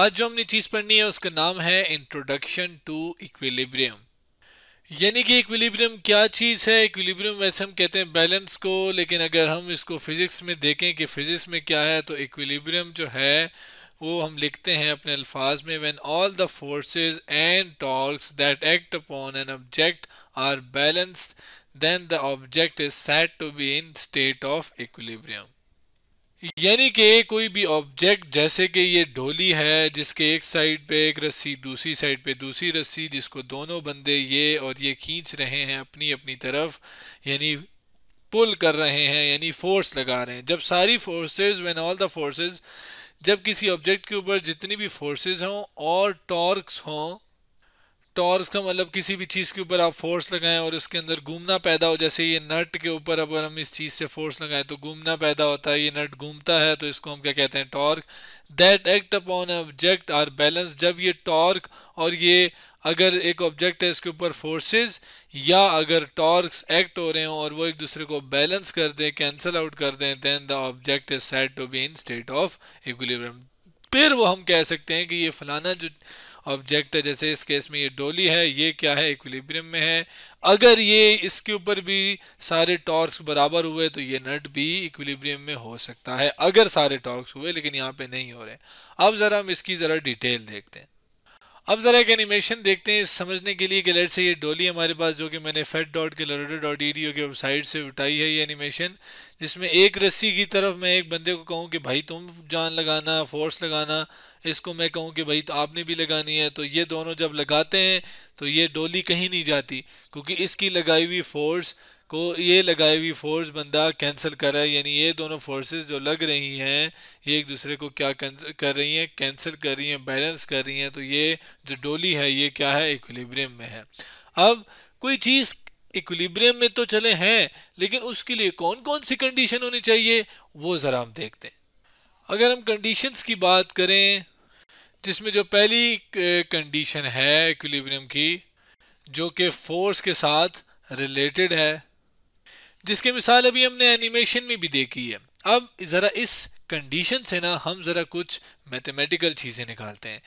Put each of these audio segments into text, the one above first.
आज जो हमने चीज पढ़नी है उसका नाम है इंट्रोडक्शन टू इक्विलिब्रियम यानी कि इक्विलिब्रियम क्या चीज़ है इक्विलिब्रियम वैसे हम कहते हैं बैलेंस को लेकिन अगर हम इसको फिजिक्स में देखें कि फिजिक्स में क्या है तो इक्विलिब्रियम जो है वो हम लिखते हैं अपने अल्फाज में when all the forces and torques that act upon an object are balanced then the object is set to be in state of equilibrium यानी कि कोई भी ऑब्जेक्ट जैसे कि ये ढोली है जिसके एक साइड पे एक रस्सी दूसरी साइड पे दूसरी रस्सी जिसको दोनों बंदे ये और ये खींच रहे हैं अपनी अपनी तरफ यानी पुल कर रहे हैं यानी फोर्स लगा रहे हैं जब सारी forces when all the forces जब किसी ऑब्जेक्ट के ऊपर जितनी भी फोर्सेस हों और टॉर्क्स हों टॉर्क तो का मतलब किसी भी चीज़ के ऊपर आप फोर्स लगाएं और उसके अंदर घूमना पैदा हो जैसे ये नट के ऊपर अगर हम इस चीज़ से फोर्स लगाएं तो घूमना पैदा होता है ये नट घूमता है तो इसको हम क्या कहते हैं torque that act upon object are balance जब ये टॉर्क और ये अगर एक ऑब्जेक्ट है इसके ऊपर फोर्सेस या अगर टॉर्क्स एक्ट हो रहे हों और वो एक दूसरे को बैलेंस कर दें कैंसल आउट कर दें then the object is set to be in state of equilibrium फिर वो हम कह सकते हैं कि ये फलाना जो ऑब्जेक्ट है जैसे इस केस में ये डोली है ये क्या है इक्विलिब्रियम में है अगर ये इसके ऊपर भी सारे टॉर्क्स बराबर हुए तो ये नट भी इक्विलिब्रियम में हो सकता है अगर सारे टॉर्क्स हुए लेकिन यहाँ पे नहीं हो रहे अब ज़रा हम इसकी ज़रा डिटेल देखते हैं अब ज़रा एक एनिमेशन देखते हैं समझने के लिए कि लेट से ये डोली हमारे पास जो कि मैंने फेट डॉट के लरोडो डॉट ई की वेबसाइट से उठाई है ये एनिमेशन जिसमें एक रस्सी की तरफ मैं एक बंदे को कहूँ कि भाई तुम जान लगाना फोर्स लगाना इसको मैं कहूँ कि भाई तो आपने भी लगानी है तो ये दोनों जब लगाते हैं तो ये डोली कहीं नहीं जाती क्योंकि इसकी लगाई हुई फोर्स को ये लगाई हुई फोर्स बंदा कैंसिल कर रहा है यानी ये दोनों फोर्सेस जो लग रही हैं ये एक दूसरे को क्या कर रही हैं कैंसिल कर रही हैं बैलेंस कर रही हैं तो ये जो डोली है ये क्या है इक्विलिब्रियम में है अब कोई चीज़ इक्विलिब्रियम में तो चले हैं लेकिन उसके लिए कौन कौन सी कंडीशन होनी चाहिए वो ज़रा हम देखते हैं अगर हम कंडीशंस की बात करें जिसमें जो पहली कंडीशन है इक्विलिब्रियम की जो कि फोर्स के साथ रिलेटेड है जिसके मिसाल अभी हमने एनिमेशन में भी देखी है अब ज़रा इस कंडीशन से ना हम ज़रा कुछ मैथमेटिकल चीज़ें निकालते हैं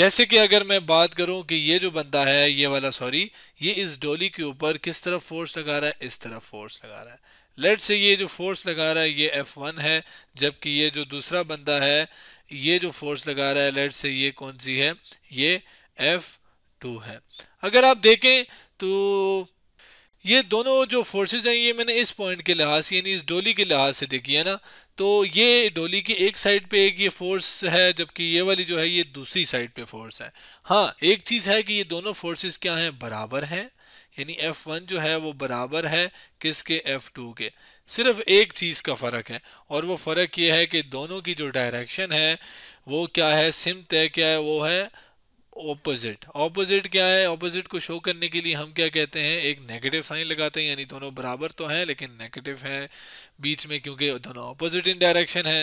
जैसे कि अगर मैं बात करूं कि ये जो बंदा है ये वाला सॉरी ये इस डोली के ऊपर किस तरफ फोर्स लगा रहा है इस तरफ फोर्स लगा रहा है लेट से ये जो फोर्स लगा रहा है ये वन है जबकि ये जो दूसरा बंदा है ये जो फोर्स लगा रहा है लेट से ये कौन सी है ये एफ टू है अगर आप देखें तो ये दोनों जो फोर्सेस हैं ये मैंने इस पॉइंट के लिहाज से यानी इस डोली के लिहाज से देखी है ना तो ये डोली की एक साइड पे एक ये फोर्स है जबकि ये वाली जो है ये दूसरी साइड पे फोर्स है हाँ एक चीज़ है कि ये दोनों फोर्सेस क्या हैं बराबर हैं यानी F1 जो है वो बराबर है किसके F2 के सिर्फ एक चीज़ का फ़र्क है और वो फ़र्क ये है कि दोनों की जो डायरेक्शन है वो क्या है सिमत है क्या है वो है ऑपोजिट ऑपोजिट क्या है ऑपोजिट को शो करने के लिए हम क्या कहते हैं एक नेगेटिव साइन लगाते हैं यानी दोनों बराबर तो हैं लेकिन नेगेटिव है बीच में क्योंकि दोनों ऑपोजिट इन डायरेक्शन है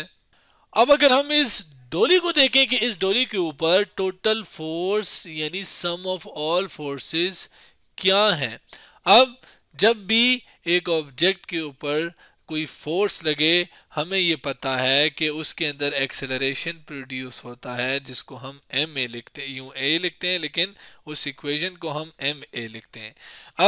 अब अगर हम इस डोली को देखें कि इस डोली के ऊपर टोटल फोर्स यानी सम ऑफ ऑल फोर्सेस क्या है अब जब भी एक ऑब्जेक्ट के ऊपर कोई फोर्स लगे हमें ये पता है कि उसके अंदर एक्सेलरेशन प्रोड्यूस होता है जिसको हम एम ए लिखते हैं यू ए लिखते हैं लेकिन उस इक्वेशन को हम एम ए लिखते हैं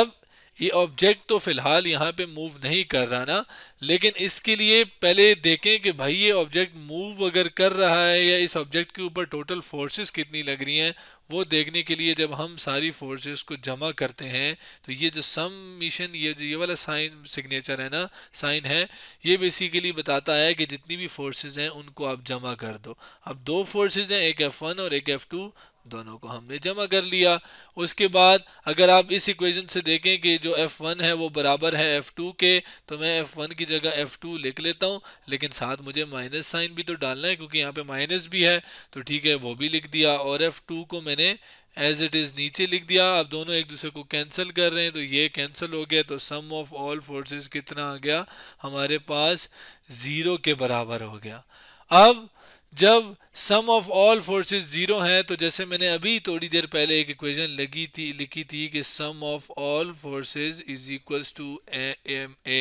अब ये ऑब्जेक्ट तो फिलहाल यहाँ पे मूव नहीं कर रहा ना लेकिन इसके लिए पहले देखें कि भाई ये ऑब्जेक्ट मूव अगर कर रहा है या इस ऑब्जेक्ट के ऊपर टोटल फोर्सेस कितनी लग रही हैं वो देखने के लिए जब हम सारी फोर्सेस को जमा करते हैं तो ये जो सम मिशन ये जो ये वाला साइन सिग्नेचर है ना साइन है ये बेसिकली बताता है कि जितनी भी फोर्सेस हैं उनको आप जमा कर दो अब दो फोर्सेस हैं एक एफ़ वन और एक एफ़ टू दोनों को हमने जमा कर लिया उसके बाद अगर आप इस इक्वेशन से देखें कि जो F1 है वो बराबर है F2 के तो मैं F1 की जगह F2 लिख लेता हूँ लेकिन साथ मुझे माइनस साइन भी तो डालना है क्योंकि यहाँ पे माइनस भी है तो ठीक है वो भी लिख दिया और F2 को मैंने एज इट इज़ नीचे लिख दिया अब दोनों एक दूसरे को कैंसिल कर रहे हैं तो ये कैंसिल हो गया तो सम ऑफ ऑल फोर्सेज कितना आ गया हमारे पास ज़ीरो के बराबर हो गया अब जब sum of all forces zero हैं तो जैसे मैंने अभी थोड़ी देर पहले एक इक्वेशन लगी थी लिखी थी कि sum of all forces is equals to M A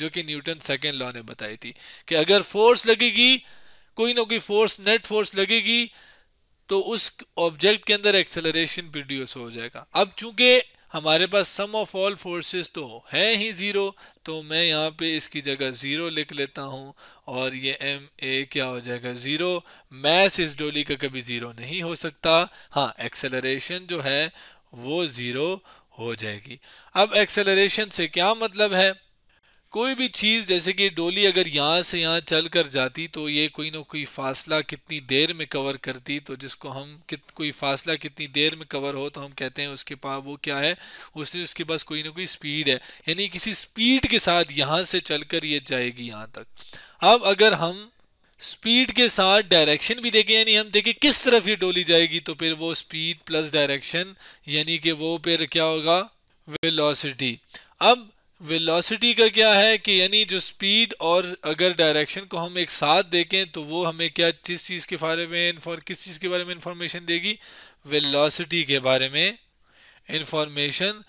जो कि न्यूटन सेकेंड लॉ ने बताई थी कि अगर फोर्स लगेगी कोई ना कोई फोर्स नेट फोर्स लगेगी तो उस ऑब्जेक्ट के अंदर एक्सेलरेशन प्रोड्यूस हो जाएगा अब चूंकि हमारे पास सम ऑफ ऑल फोर्सेस तो है ही ज़ीरो तो मैं यहाँ पे इसकी जगह ज़ीरो लिख लेता हूँ और ये एम ए क्या हो जाएगा ज़ीरो मैस इस डोली का कभी ज़ीरो नहीं हो सकता हाँ एक्सेलरेशन जो है वो ज़ीरो हो जाएगी अब एक्सेलरेशन से क्या मतलब है कोई भी चीज़ जैसे कि डोली अगर यहाँ से यहाँ चल कर जाती तो ये कोई ना कोई फासला कितनी देर में कवर करती तो जिसको हम कित कोई फासला कितनी देर में कवर हो तो हम कहते हैं उसके पास वो क्या है उसने उसके पास कोई ना कोई स्पीड है यानी किसी स्पीड के साथ यहाँ से चल कर ये जाएगी यहाँ तक अब अगर हम स्पीड के साथ डायरेक्शन भी देखें यानी हम देखें किस तरफ ये डोली जाएगी तो फिर वो स्पीड प्लस डायरेक्शन यानी कि वो फिर क्या होगा वेलोसिटी अब वेलोसिटी का क्या है कि यानी जो स्पीड और अगर डायरेक्शन को हम एक साथ देखें तो वो हमें क्या किस चीज़ के बारे में किस चीज़ के बारे में इंफॉर्मेशन देगी वेलोसिटी के बारे में इंफॉर्मेशन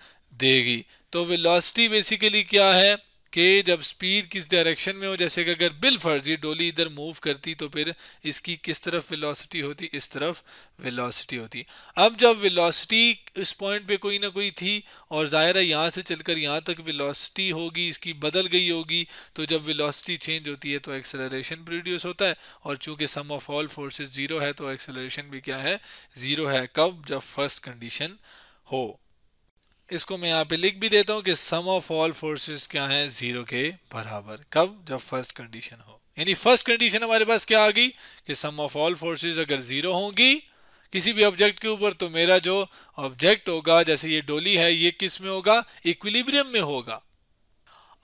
देगी तो वेलोसिटी बेसिकली क्या है कि जब स्पीड किस डायरेक्शन में हो जैसे कि अगर बिल फर्ज ये डोली इधर मूव करती तो फिर इसकी किस तरफ वेलोसिटी होती इस तरफ वेलोसिटी होती अब जब वेलोसिटी इस पॉइंट पे कोई ना कोई थी और ज़ाहिर है यहाँ से चलकर यहाँ तक वेलोसिटी होगी इसकी बदल गई होगी तो जब वेलोसिटी चेंज होती है तो एक्सेलरेशन प्रोड्यूस होता है और चूंकि sum of all forces zero है तो एक्सेलरेशन भी क्या है ज़ीरो है कब जब फर्स्ट कंडीशन हो इसको मैं यहाँ पे लिख भी देता हूँ कि सम ऑफ ऑल फोर्सेस क्या है जीरो के बराबर कब जब फर्स्ट कंडीशन हो यानी फर्स्ट कंडीशन हमारे पास क्या आ गई कि सम ऑफ ऑल फोर्सेस अगर जीरो होंगी किसी भी ऑब्जेक्ट के ऊपर तो मेरा जो ऑब्जेक्ट होगा जैसे ये डोली है ये किस में होगा इक्विलिब्रियम में होगा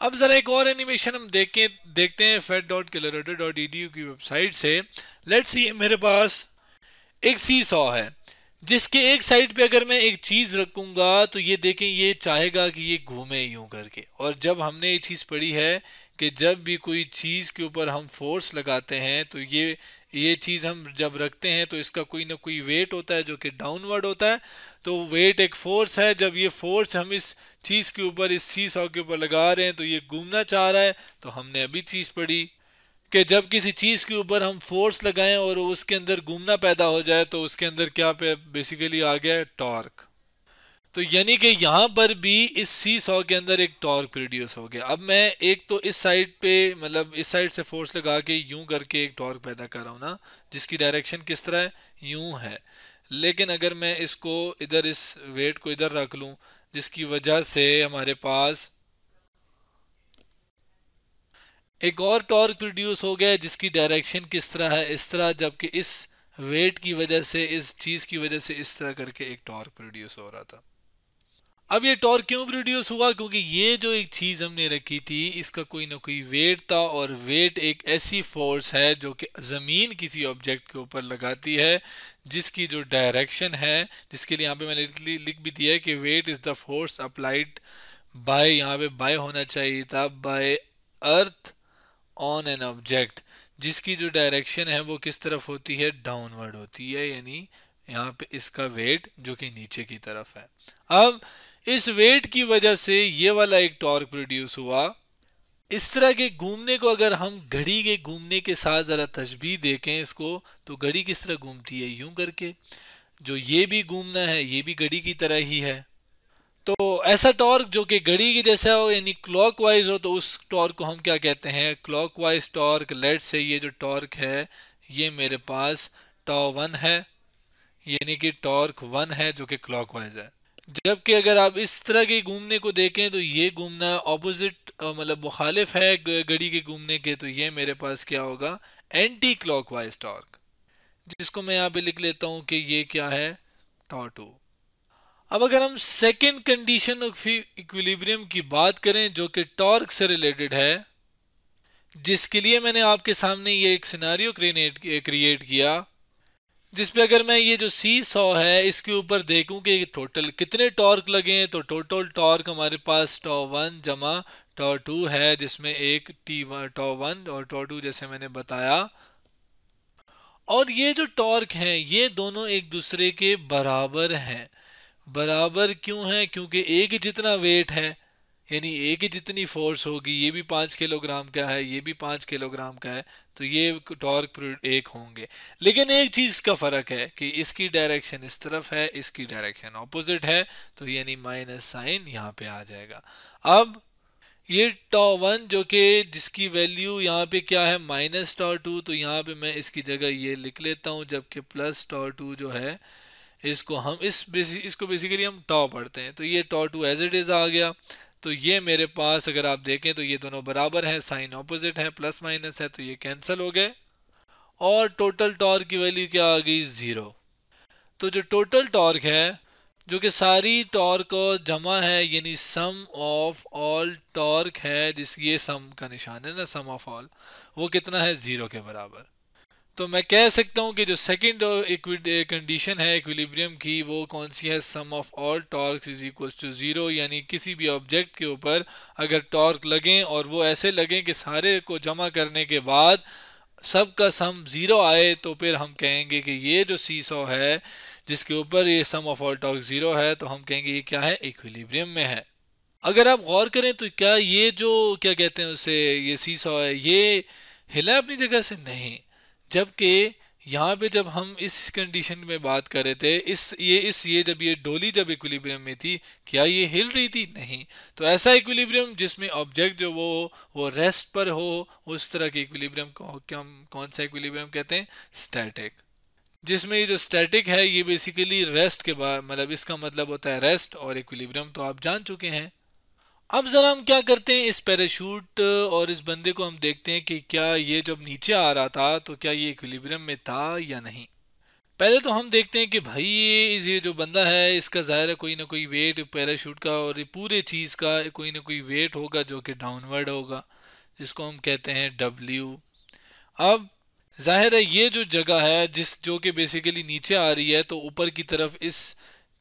अब जरा एक और एनिमेशन हम देखें देखते हैं PhET dot Colorado dot E D U की वेबसाइट से लेट्स ये मेरे पास एक सी सॉ है जिसके एक साइड पे अगर मैं एक चीज रखूंगा तो ये देखें ये चाहेगा कि ये घूमे यूं करके और जब हमने ये चीज पढ़ी है कि जब भी कोई चीज के ऊपर हम फोर्स लगाते हैं तो ये ये चीज हम जब रखते हैं तो इसका कोई ना कोई वेट होता है जो कि डाउनवर्ड होता है तो वेट एक फोर्स है जब ये फोर्स हम इस चीज के ऊपर इस चीज के ऊपर लगा रहे हैं तो ये घूमना चाह रहा है तो हमने अभी चीज पढ़ी कि जब किसी चीज़ के ऊपर हम फोर्स लगाएं और उसके अंदर घूमना पैदा हो जाए तो उसके अंदर क्या पे बेसिकली आ गया है टॉर्क तो यानी कि यहाँ पर भी इस सी सौ के अंदर एक टॉर्क प्रोड्यूस हो गया अब मैं एक तो इस साइड पे मतलब इस साइड से फोर्स लगा के यूं करके एक टॉर्क पैदा कर रहा हूँ ना जिसकी डायरेक्शन किस तरह है यूं है लेकिन अगर मैं इसको इधर इस वेट को इधर रख लूँ जिसकी वजह से हमारे पास एक और टॉर्क प्रोड्यूस हो गया जिसकी डायरेक्शन किस तरह है इस तरह जबकि इस वेट की वजह से इस चीज़ की वजह से इस तरह करके एक टॉर्क प्रोड्यूस हो रहा था अब ये टॉर्क क्यों प्रोड्यूस हुआ क्योंकि ये जो एक चीज़ हमने रखी थी इसका कोई ना कोई वेट था और वेट एक ऐसी फोर्स है जो कि ज़मीन किसी ऑब्जेक्ट के ऊपर लगाती है जिसकी जो डायरेक्शन है जिसके लिए यहाँ पे मैंने लिख भी दिया है कि weight is the force applied by यहाँ पे बाय होना चाहिए था by earth on an object जिसकी जो डायरेक्शन है वो किस तरफ होती है डाउनवर्ड होती है यानी यहाँ पे इसका वेट जो कि नीचे की तरफ है अब इस वेट की वजह से ये वाला एक टॉर्क प्रोड्यूस हुआ इस तरह के घूमने को अगर हम घड़ी के घूमने के साथ ज़रा तस्वीर देखें इसको तो घड़ी किस तरह घूमती है यूं करके जो ये भी घूमना है ये भी घड़ी की तरह ही है तो ऐसा टॉर्क जो कि घड़ी की जैसा हो यानी क्लॉकवाइज हो तो उस टॉर्क को हम क्या कहते हैं क्लॉकवाइज टॉर्क लेट से ये जो टॉर्क है ये मेरे पास टॉ वन है यानी कि टॉर्क वन है जो कि क्लॉकवाइज है जबकि अगर आप इस तरह के घूमने को देखें तो ये घूमना ऑपोजिट मतलब मुखालिफ है घड़ी के घूमने के तो ये मेरे पास क्या होगा एंटी क्लॉक टॉर्क जिसको मैं यहाँ पे लिख लेता हूँ कि ये क्या है टॉ टू अब अगर हम सेकेंड कंडीशन ऑफ इक्विलिब्रियम की बात करें जो कि टॉर्क से रिलेटेड है जिसके लिए मैंने आपके सामने ये एक सिनारियो क्रिएट किया पे अगर मैं ये जो सी सौ है इसके ऊपर देखूं कि टोटल कितने टॉर्क लगे हैं तो टोटल टॉर्क हमारे पास टॉ वन जमा टॉ टू है जिसमें एक टी वन टॉ वन और टॉ टू जैसे मैंने बताया और ये जो टॉर्क हैं ये दोनों एक दूसरे के बराबर हैं बराबर क्यों है क्योंकि एक ही जितना वेट है यानी एक ही जितनी फोर्स होगी ये भी पाँच किलोग्राम का है ये भी पाँच किलोग्राम का है तो ये टॉर्क एक होंगे लेकिन एक चीज़ का फ़र्क है कि इसकी डायरेक्शन इस तरफ है इसकी डायरेक्शन ऑपोजिट है तो यानी माइनस साइन यहाँ पे आ जाएगा अब ये टॉ वन जो कि जिसकी वैल्यू यहाँ पे क्या है माइनस टॉ टू तो यहाँ पे मैं इसकी जगह ये लिख लेता हूँ जबकि प्लस टॉ टू जो है इसको हम इस बेसिक इसको बेसिकली हम टॉ पढ़ते हैं तो ये tau two as it is आ गया तो ये मेरे पास अगर आप देखें तो ये दोनों बराबर हैं साइन ऑपोजिट हैं प्लस माइनस है तो ये कैंसिल हो गए और टोटल टॉर्क की वैल्यू क्या आ गई ज़ीरो तो जो टोटल टॉर्क है जो कि सारी टॉर्क जमा है यानी सम ऑफ ऑल टॉर्क है जिस ये सम का निशान है ना सम ऑफ ऑल वो कितना है ज़ीरो के बराबर तो मैं कह सकता हूँ कि जो सेकेंड कंडीशन eh, है इक्विलिब्रियम की वो कौन सी है sum of all torque is equal to zero यानी किसी भी ऑब्जेक्ट के ऊपर अगर टॉर्क लगें और वो ऐसे लगें कि सारे को जमा करने के बाद सब का सम ज़ीरो आए तो फिर हम कहेंगे कि ये जो सी सौ है जिसके ऊपर ये sum of all torque zero है तो हम कहेंगे ये क्या है इक्विलिब्रियम में है अगर आप गौर करें तो क्या ये जो क्या कहते हैं उसे ये सी सौ है ये हिला अपनी जगह से नहीं जबकि यहाँ पे जब हम इस कंडीशन में बात कर रहे थे इस ये इस ये जब ये डोली जब इक्विलिब्रियम में थी क्या ये हिल रही थी नहीं तो ऐसा इक्विलिब्रियम जिसमें ऑब्जेक्ट जो वो वो रेस्ट पर हो उस तरह के इक्विलिब्रियम को हम कौन सा इक्विलिब्रियम कहते हैं स्टैटिक जिसमें ये जो स्टैटिक है ये बेसिकली रेस्ट के बाद मतलब इसका मतलब होता है रेस्ट और इक्विलिब्रियम तो आप जान चुके हैं अब ज़रा हम क्या करते हैं इस पैराशूट और इस बंदे को हम देखते हैं कि क्या ये जब नीचे आ रहा था तो क्या ये इक्विलिब्रियम में था या नहीं पहले तो हम देखते हैं कि भाई ये जो बंदा है इसका ज़ाहिर है कोई ना कोई वेट पैराशूट का और ये पूरे चीज़ का कोई ना कोई वेट होगा जो कि डाउनवर्ड होगा इसको हम कहते हैं डब्ल्यू अब जाहिर है ये जो जगह है जिस जो कि बेसिकली नीचे आ रही है तो ऊपर की तरफ इस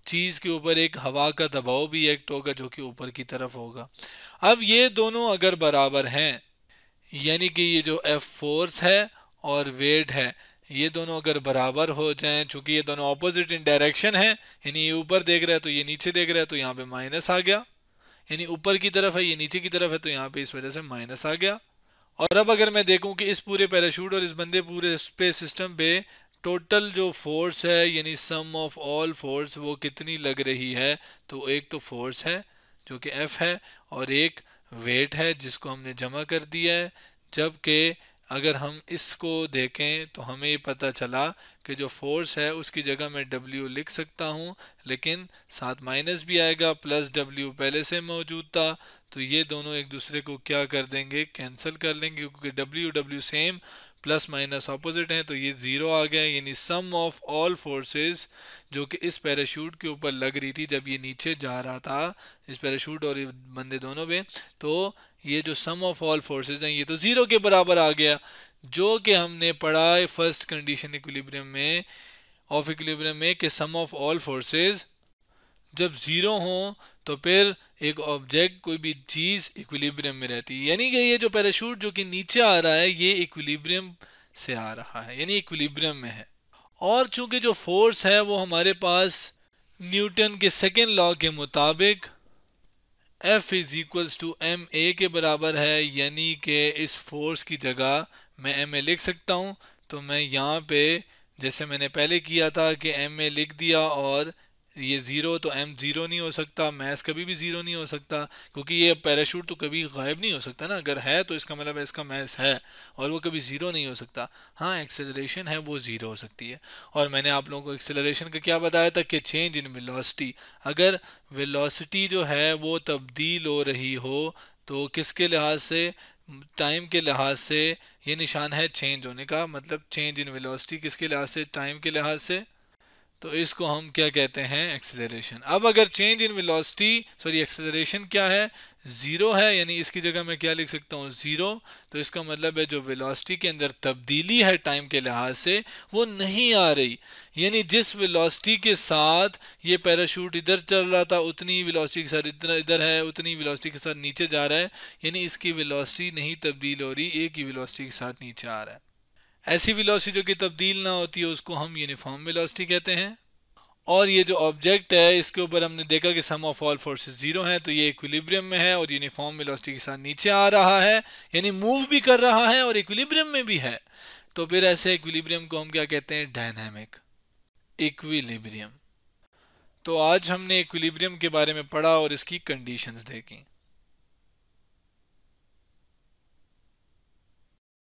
चीज़ के ऊपर एक हवा का दबाव भी एक्ट होगा जो कि ऊपर की तरफ होगा अब ये दोनों अगर बराबर हैं यानी कि ये जो एफ फोर्स है और वेट है ये दोनों अगर बराबर हो जाएं चूंकि ये दोनों ऑपोजिट इन डायरेक्शन है यानी ये ऊपर देख रहा है तो ये नीचे देख रहा है तो यहाँ पे माइनस आ गया यानी ऊपर की तरफ है ये नीचे की तरफ है तो यहाँ पे इस वजह से माइनस आ गया और अब अगर मैं देखूं कि इस पूरे पैराशूट और इस बंदे पूरे स्पेस सिस्टम पे टोटल जो फोर्स है यानी सम ऑफ ऑल फोर्स वो कितनी लग रही है तो एक तो फोर्स है जो कि एफ है और एक वेट है जिसको हमने जमा कर दिया है जबकि अगर हम इसको देखें तो हमें पता चला कि जो फोर्स है उसकी जगह मैं डब्ल्यू लिख सकता हूँ लेकिन साथ माइनस भी आएगा प्लस डब्ल्यू पहले से मौजूद था तो ये दोनों एक दूसरे को क्या कर देंगे कैंसिल कर लेंगे क्योंकि W W same plus minus opposite हैं तो ये ज़ीरो आ गया यानी सम ऑफ ऑल फोर्सेस जो कि इस पैराशूट के ऊपर लग रही थी जब ये नीचे जा रहा था इस पैराशूट और ये बंदे दोनों पे तो ये जो सम ऑफ ऑल फोर्सेस हैं ये तो ज़ीरो के बराबर आ गया जो कि हमने पढ़ा फर्स्ट कंडीशन इक्विलिब्रियम में ऑफ इक्विलिब्रियम में कि सम ऑफ ऑल फोर्सेज जब ज़ीरो हो तो फिर एक ऑब्जेक्ट कोई भी चीज़ इक्विलिब्रियम में रहती है यानी कि ये जो पैराशूट जो कि नीचे आ रहा है ये इक्विलिब्रियम से आ रहा है यानी इक्विलिब्रियम में है और चूंकि जो फोर्स है वो हमारे पास न्यूटन के सेकेंड लॉ के मुताबिक F is equals to M A के बराबर है यानी कि इस फोर्स की जगह मैं एम ए लिख सकता हूँ तो मैं यहाँ पे जैसे मैंने पहले किया था कि एम ए लिख दिया और ये ज़ीरो तो एम ज़ीरो नहीं हो सकता मैस कभी भी ज़ीरो नहीं हो सकता क्योंकि ये पैराशूट तो कभी गायब नहीं हो सकता ना अगर है तो इसका मतलब है इसका मैस है और वो कभी ज़ीरो नहीं हो सकता हाँ एक्सेलरेशन है वो ज़ीरो हो सकती है और मैंने आप लोगों को एक्सेलरेशन का क्या बताया था कि चेंज इन वेलोसिटी अगर वेलोसिटी जो है वो तब्दील हो रही हो तो किसके लिहाज से टाइम के लिहाज से ये निशान है चेंज होने का मतलब चेंज इन वेलोसिटी किसके लिहाज से टाइम के लिहाज से तो इसको हम क्या कहते हैं एक्सेलरेशन अब अगर change in velocity sorry acceleration क्या है ज़ीरो है यानी इसकी जगह मैं क्या लिख सकता हूँ ज़ीरो तो इसका मतलब है जो वेलोसिटी के अंदर तब्दीली है टाइम के लिहाज से वो नहीं आ रही यानी जिस वेलोसिटी के साथ ये पैराशूट इधर चल रहा था उतनी वेलोसिटी के साथ इधर इधर है उतनी वेलोसिटी के साथ नीचे जा रहा है यानी इसकी वेलोसिटी नहीं तब्दील हो रही एक ही वेलोसिटी के साथ नीचे आ रहा है ऐसी वेलोसिटी जो कि तब्दील ना होती है उसको हम यूनिफॉर्म वेलोसिटी कहते हैं और ये जो ऑब्जेक्ट है इसके ऊपर हमने देखा कि sum of all forces zero हैं तो ये इक्विलिब्रियम में है और यूनिफॉर्म वेलोसिटी के साथ नीचे आ रहा है यानी मूव भी कर रहा है और इक्विलिब्रियम में भी है तो फिर ऐसे इक्विलिब्रियम को हम क्या कहते हैं डायनेमिक इक्विलिब्रियम तो आज हमने इक्विलिब्रियम के बारे में पढ़ा और इसकी कंडीशंस देखी